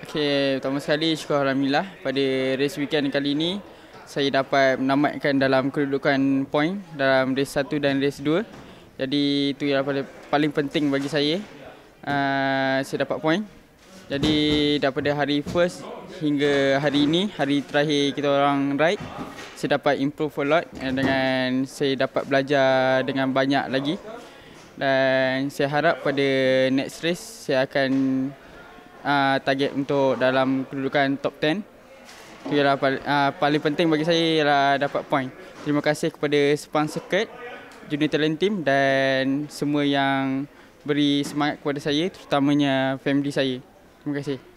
Okey, pertama sekali syukur alhamdulillah pada race weekend kali ini saya dapat menamatkan dalam kedudukan point dalam race 1 dan race 2. Jadi itu yang paling, paling penting bagi saya. Uh, saya dapat point. Jadi daripada hari first hingga hari ini, hari terakhir kita orang ride, saya dapat improve a lot dengan saya dapat belajar dengan banyak lagi. Dan saya harap pada next race saya akan uh, target untuk dalam kedudukan top 10 ialah uh, paling penting bagi saya ialah dapat poin. Terima kasih kepada sponsor Kurt, Junior Talent Team dan semua yang beri semangat kepada saya terutamanya family saya. Terima kasih.